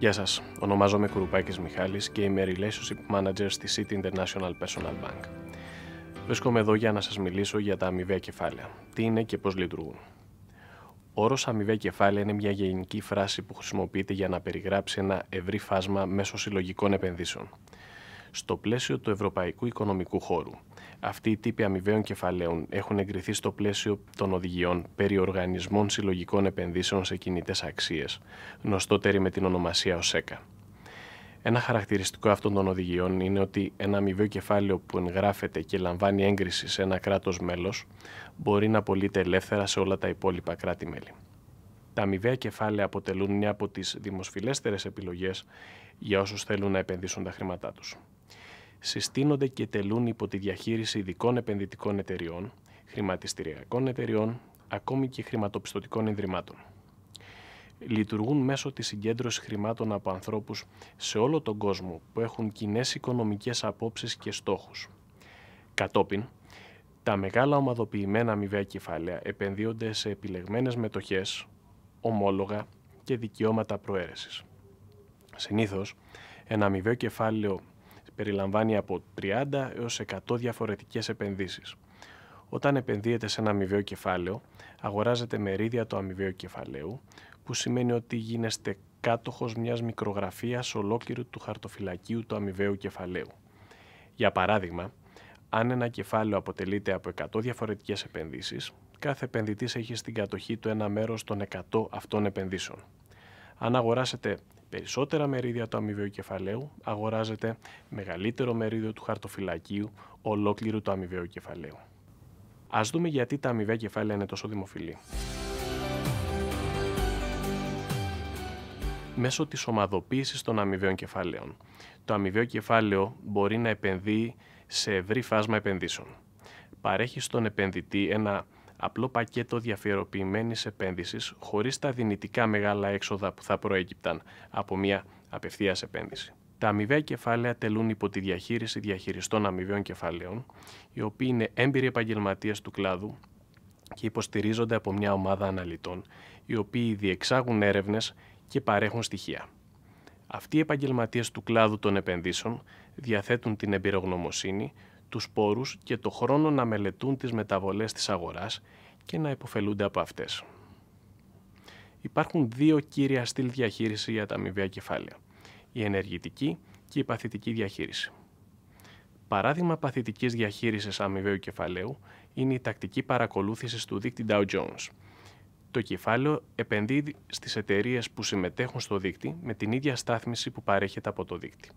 Γεια σας, ονομάζομαι Κουρουπάκης Μιχάλης και είμαι Relationship Manager στη City International Personal Bank. Βρίσκομαι εδώ για να σας μιλήσω για τα αμοιβαία κεφάλαια, τι είναι και πώς λειτουργούν. Ο όρος αμοιβαία κεφάλαια είναι μια γενική φράση που χρησιμοποιείται για να περιγράψει ένα ευρύ φάσμα μέσω συλλογικών επενδύσεων. Στο πλαίσιο του ευρωπαϊκού οικονομικού χώρου, αυτοί οι τύποι αμοιβαίων κεφαλαίων έχουν εγκριθεί στο πλαίσιο των οδηγιών περί οργανισμών συλλογικών επενδύσεων σε κινητές αξίες, γνωστότεροι με την ονομασία ΟΣΕΚΑ. Ένα χαρακτηριστικό αυτών των οδηγιών είναι ότι ένα αμοιβαίο κεφάλαιο που εγγράφεται και λαμβάνει έγκριση σε ένα κράτος μέλος μπορεί να πωλείται ελεύθερα σε όλα τα υπόλοιπα κράτη-μέλη. Τα αμοιβαία κεφάλαια αποτελούν μια από τις δημοσφιλέστερες επιλογές για όσους θέλουν να επενδύσουν τα χρήματά τους συστήνονται και τελούν υπό τη διαχείριση ειδικών επενδυτικών εταιριών, χρηματιστηριακών εταιριών, ακόμη και χρηματοπιστωτικών ιδρυμάτων. Λειτουργούν μέσω της συγκέντρωσης χρημάτων από ανθρώπους σε όλο τον κόσμο που έχουν κοινέ οικονομικές απόψεις και στόχους. Κατόπιν, τα μεγάλα ομαδοποιημένα αμοιβαία κεφάλαια επενδύονται σε επιλεγμένες μετοχές, ομόλογα και δικαιώματα προαίρεσης. Συνήθως, ένα αμοιβαίο κεφάλαιο περιλαμβάνει από 30 έως 100 διαφορετικές επενδύσεις. Όταν επενδύεται σε ένα αμοιβαίο κεφάλαιο, αγοράζετε μερίδια του αμοιβαίου κεφαλαίου, που σημαίνει ότι γίνεστε κάτοχος μιας μικρογραφίας ολόκληρου του χαρτοφυλακίου του αμοιβαίου κεφαλαίου. Για παράδειγμα, αν ένα κεφάλαιο αποτελείται από 100 διαφορετικές επενδύσεις, κάθε επενδυτής έχει στην κατοχή του ένα μέρος των 100 αυτών επενδύσεων. Αν αγοράσετε περισσότερα μερίδια του αμοιβαίου κεφαλαίου, αγοράζεται μεγαλύτερο μερίδιο του χαρτοφυλακίου ολόκληρου του αμοιβαίου κεφαλαίου. Ας δούμε γιατί τα αμοιβαία κεφάλαια είναι τόσο δημοφιλή. Μέσω της ομαδοποίησης των αμοιβαίων κεφαλαίων. Το αμοιβαίο κεφάλαιο μπορεί να επενδύει σε ευρύ φάσμα επενδύσεων. Παρέχει στον επενδυτή ένα απλό πακέτο διαφοροποιημένης επένδυσης χωρίς τα δυνητικά μεγάλα έξοδα που θα προέκυπταν από μια απευθείας επένδυση. Τα αμοιβαία κεφάλαια τελούν υπό τη διαχείριση διαχειριστών αμοιβαίων κεφαλαίων, οι οποίοι είναι έμπειροι επαγγελματίες του κλάδου και υποστηρίζονται από μια ομάδα αναλυτών, οι οποίοι διεξάγουν έρευνες και παρέχουν στοιχεία. Αυτοί οι επαγγελματίες του κλάδου των επενδύσεων διαθέτουν την εμπειρογνωμοσύνη τους πόρους και το χρόνο να μελετούν τις μεταβολές της αγοράς και να υποφελούνται από αυτές. Υπάρχουν δύο κύρια στυλ διαχείρισης για τα αμοιβαία κεφάλαια. Η ενεργητική και η παθητική διαχείριση. Παράδειγμα παθητικής διαχείρισης αμοιβαίου κεφαλαίου είναι η τακτική παρακολούθηση του δίκτυ Dow Jones. Το κεφάλαιο επενδύει στις εταιρείες που συμμετέχουν στο δίκτυ με την ίδια στάθμιση που παρέχεται από το δείκτη.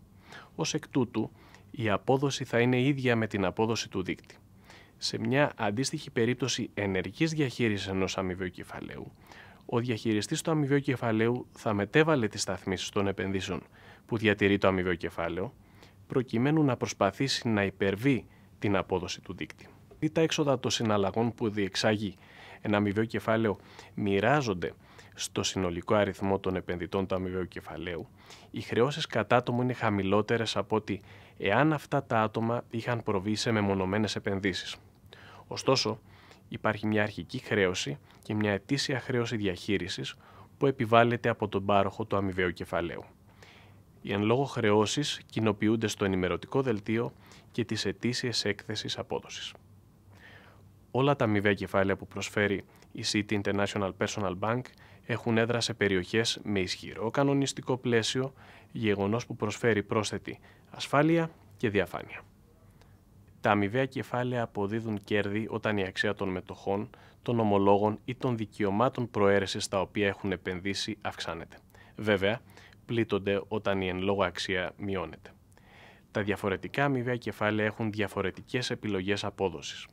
Ως εκ τούτου, η απόδοση θα είναι ίδια με την απόδοση του δίκτυ. Σε μια αντίστοιχη περίπτωση ενεργής διαχείρισης ενός αμοιβαίου κεφαλαίου, ο διαχειριστής του αμοιβαίου κεφαλαίου θα μετέβαλε τις σταθμίσεις των επενδύσεων που διατηρεί το αμοιβαίο κεφάλαιο, προκειμένου να προσπαθήσει να υπερβεί την απόδοση του δίκτυ. Ή τα έξοδα των συναλλαγών που διεξάγει ένα αμοιβαίο κεφάλαιο μοιράζονται στο συνολικό αριθμό των επενδυτών του αμοιβαίου κεφαλαίου, οι χρεώσεις κατά άτομο είναι χαμηλότερες από ότι εάν αυτά τα άτομα είχαν προβεί σε μεμονωμένες επενδύσεις. Ωστόσο, υπάρχει μια αρχική χρέωση και μια ετήσια χρέωση διαχείρισης που επιβάλλεται από τον πάροχο του αμοιβαίου κεφαλαίου. Οι εν λόγω χρεώσεις κοινοποιούνται στο ενημερωτικό δελτίο και τις ετήσιες έκθεση απόδοσης. Όλα τα αμοιβαία κεφάλαια που προσφέρει η City International Personal Bank έχουν έδρα σε περιοχές με ισχυρό κανονιστικό πλαίσιο, γεγονός που προσφέρει πρόσθετη ασφάλεια και διαφάνεια. Τα αμοιβαία κεφάλαια αποδίδουν κέρδη όταν η αξία των μετοχών, των ομολόγων ή των δικαιωμάτων προαίρεσης τα οποία έχουν επενδύσει αυξάνεται. Βέβαια, πλήττονται όταν η εν λόγω αξία μειώνεται. Τα διαφορετικά αμοιβαία κεφάλαια έχουν διαφορετικές επιλογές απόδοσης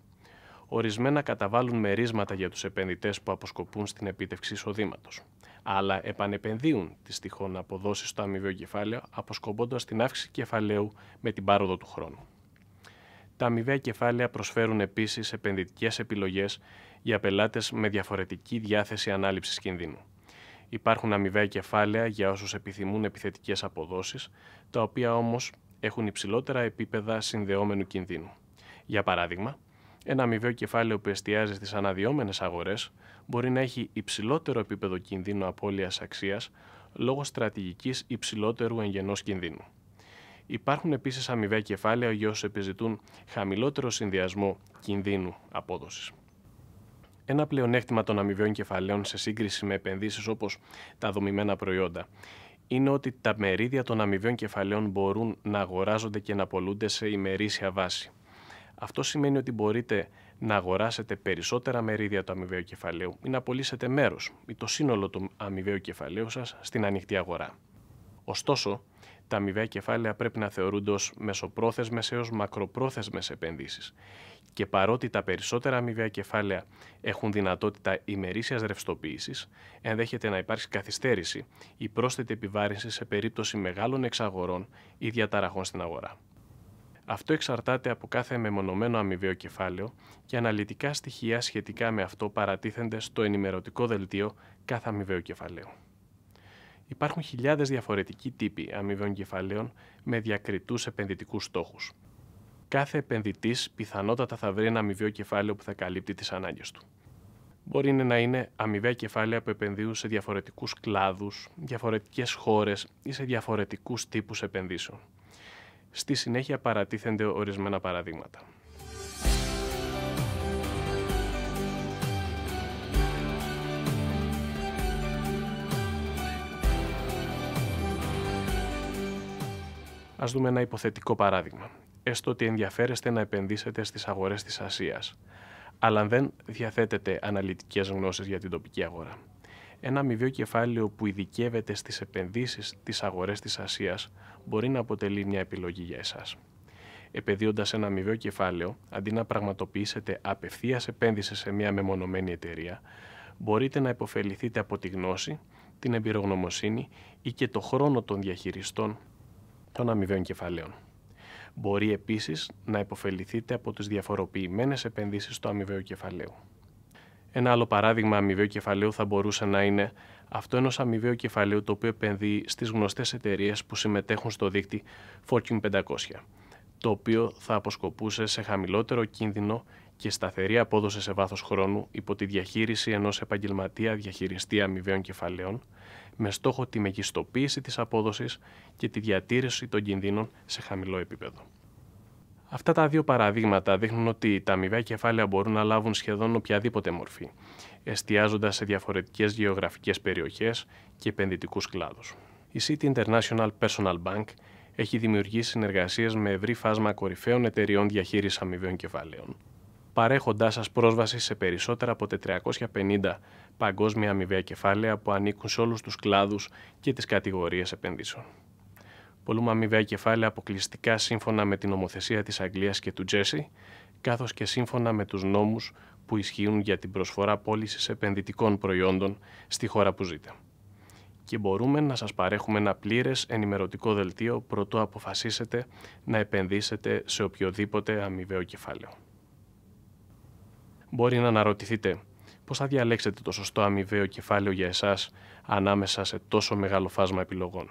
ορισμένα καταβάλουν μερίσματα για τους επενδυτές που αποσκοπούν στην επίτευξη εισοδήματος, αλλά επανεπενδύουν τις τυχόν αποδόσεις στο αμοιβαίο κεφάλαιο αποσκοπώντας την αύξηση κεφαλαίου με την πάροδο του χρόνου. Τα αμοιβαία κεφάλαια προσφέρουν επίσης επενδυτικές επιλογές για πελάτες με διαφορετική διάθεση ανάληψης κινδύνου. Υπάρχουν αμοιβαία κεφάλαια για όσους επιθυμούν επιθετικές αποδόσεις, τα οποία όμως έχουν υψηλότερα επίπεδα συνδεόμενου κινδύνου. Για παράδειγμα, ένα αμοιβαίο κεφάλαιο που εστιάζει στις αναδυόμενες αγορές μπορεί να έχει υψηλότερο επίπεδο κινδύνου απώλειας αξίας λόγω στρατηγικής υψηλότερου εγγενός κινδύνου. Υπάρχουν επίσης αμοιβαία κεφάλαια για όσους επιζητούν χαμηλότερο συνδυασμό κινδύνου απόδοσης. Ένα πλεονέκτημα των αμοιβαίων κεφαλαίων σε σύγκριση με επενδύσεις όπως τα δομημένα προϊόντα είναι ότι τα μερίδια των αμοιβαίων κεφαλαίων μπορούν να αγοράζονται και να πολλούνται σε ημερήσια βάση. Αυτό σημαίνει ότι μπορείτε να αγοράσετε περισσότερα μερίδια του αμοιβαίου κεφαλαίου ή να πωλήσετε μέρος ή το σύνολο του αμοιβαίου κεφαλαίου σας στην ανοιχτή αγορά. Ωστόσο, τα αμοιβαία κεφάλαια πρέπει να θεωρούνται ως μεσοπρόθεσμες έως μακροπρόθεσμες επενδύσεις. Και παρότι τα περισσότερα αμοιβαία κεφάλαια έχουν δυνατότητα ημερήσιας ρευστοποίησης, ενδέχεται να υπάρξει καθυστέρηση ή πρόσθετη επιβάρυνση σε περίπτωση μεγάλων εξαγορών ή διαταραχών στην αγορά. Αυτό εξαρτάται από κάθε μεμονωμένο αμοιβαίο κεφάλαιο και αναλυτικά στοιχεία σχετικά με αυτό παρατίθενται στο ενημερωτικό δελτίο κάθε αμοιβαίου κεφαλαίου. Υπάρχουν χιλιάδες διαφορετικοί τύποι αμοιβαίων κεφαλαίων με διακριτούς επενδυτικούς στόχους. Κάθε επενδυτής πιθανότατα θα βρει ένα αμοιβαίο κεφάλαιο που θα καλύπτει τις ανάγκες του. Μπορεί να είναι αμοιβαία κεφάλαια που επενδύουν σε διαφορετικούς κλάδους, διαφορετικές χώρες ή σε διαφορετικούς τύπους επενδύσεων. Στη συνέχεια παρατίθενται ορισμένα παραδείγματα. Ας δούμε ένα υποθετικό παράδειγμα. Έστω ότι ενδιαφέρεστε να επενδύσετε στις αγορές της Ασίας, αλλά δεν διαθέτετε αναλυτικές γνώσεις για την τοπική αγορά. Ένα αμοιβαίο κεφάλαιο που ειδικεύεται στις επενδύσεις της αγορές της Ασίας μπορεί να αποτελεί μια επιλογή για εσάς. Επενδύοντα ένα αμοιβαίο κεφάλαιο, αντί να πραγματοποιήσετε απευθείας επένδυση σε μια μεμονωμένη εταιρεία, μπορείτε να υποφεληθείτε από τη γνώση, την εμπειρογνωμοσύνη ή και το χρόνο των διαχειριστών των αμοιβαίων κεφαλαίων. Μπορεί επίσης να υποφεληθείτε από τις διαφοροποιημένες επενδύσεις του αμοιβαίου κεφαλαίου. Ένα άλλο παράδειγμα αμοιβαίου κεφαλαίου θα μπορούσε να είναι αυτό ενός αμοιβαίου κεφαλαίου το οποίο επενδύει στις γνωστές εταιρείες που συμμετέχουν στο δίκτυ Fortune 500, το οποίο θα αποσκοπούσε σε χαμηλότερο κίνδυνο και σταθερή απόδοση σε βάθος χρόνου υπό τη διαχείριση ενός επαγγελματία διαχειριστή αμοιβαίων κεφαλαίων, με στόχο τη μεγιστοποίηση της απόδοσης και τη διατήρηση των κινδύνων σε χαμηλό επίπεδο. Αυτά τα δύο παραδείγματα δείχνουν ότι τα αμοιβαία κεφάλαια μπορούν να λάβουν σχεδόν οποιαδήποτε μορφή, εστιάζοντας σε διαφορετικές γεωγραφικές περιοχές και επενδυτικούς κλάδους. Η City International Personal Bank έχει δημιουργήσει συνεργασίες με ευρύ φάσμα κορυφαίων εταιριών διαχείρισης αμοιβαίων κεφαλαίων, παρέχοντάς σα πρόσβαση σε περισσότερα από 450 παγκόσμια αμοιβαία κεφάλαια που ανήκουν σε όλους τους κλάδους και τις κατηγορίες επενδύσεων πολλούμε αμοιβαία κεφάλαια αποκλειστικά σύμφωνα με την νομοθεσία της Αγγλίας και του Τζέσι, καθώς και σύμφωνα με τους νόμους που ισχύουν για την προσφορά πώλησης επενδυτικών προϊόντων στη χώρα που ζείτε. Και μπορούμε να σας παρέχουμε ένα πλήρες ενημερωτικό δελτίο πρωτό αποφασίσετε να επενδύσετε σε οποιοδήποτε αμοιβαίο κεφάλαιο. Μπορεί να αναρωτηθείτε πώς θα διαλέξετε το σωστό αμοιβαίο κεφάλαιο για εσάς ανάμεσα σε τόσο μεγάλο φάσμα επιλογών.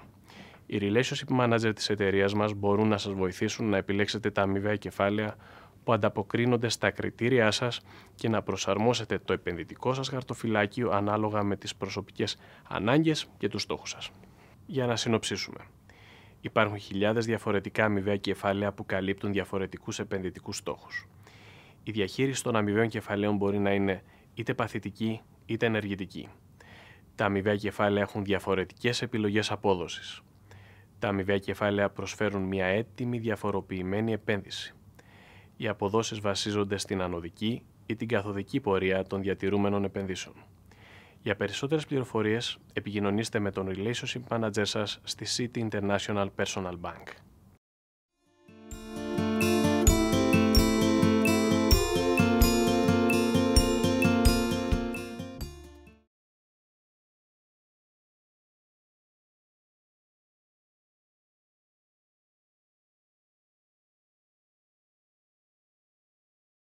Οι relationship manager της εταιρείας μας μπορούν να σας βοηθήσουν να επιλέξετε τα αμοιβαία κεφάλαια που ανταποκρίνονται στα κριτήρια σας και να προσαρμόσετε το επενδυτικό σας χαρτοφυλάκιο ανάλογα με τις προσωπικές ανάγκες και τους στόχους σας. Για να συνοψίσουμε. Υπάρχουν χιλιάδες διαφορετικά αμοιβαία κεφάλαια που καλύπτουν διαφορετικούς επενδυτικούς στόχους. Η διαχείριση των αμοιβαίων κεφαλαίων μπορεί να είναι είτε παθητική είτε ενεργητική. Τα αμοιβαία κεφάλαια έχουν διαφορετικές επιλογές απόδοσης. Τα αμοιβαία κεφάλαια προσφέρουν μια έτοιμη διαφοροποιημένη επένδυση. Οι αποδόσεις βασίζονται στην ανωδική ή την καθοδική πορεία των διατηρούμενων επενδύσεων. Για περισσότερες πληροφορίες επικοινωνήστε με τον Relationship Manager σας στη City International Personal Bank.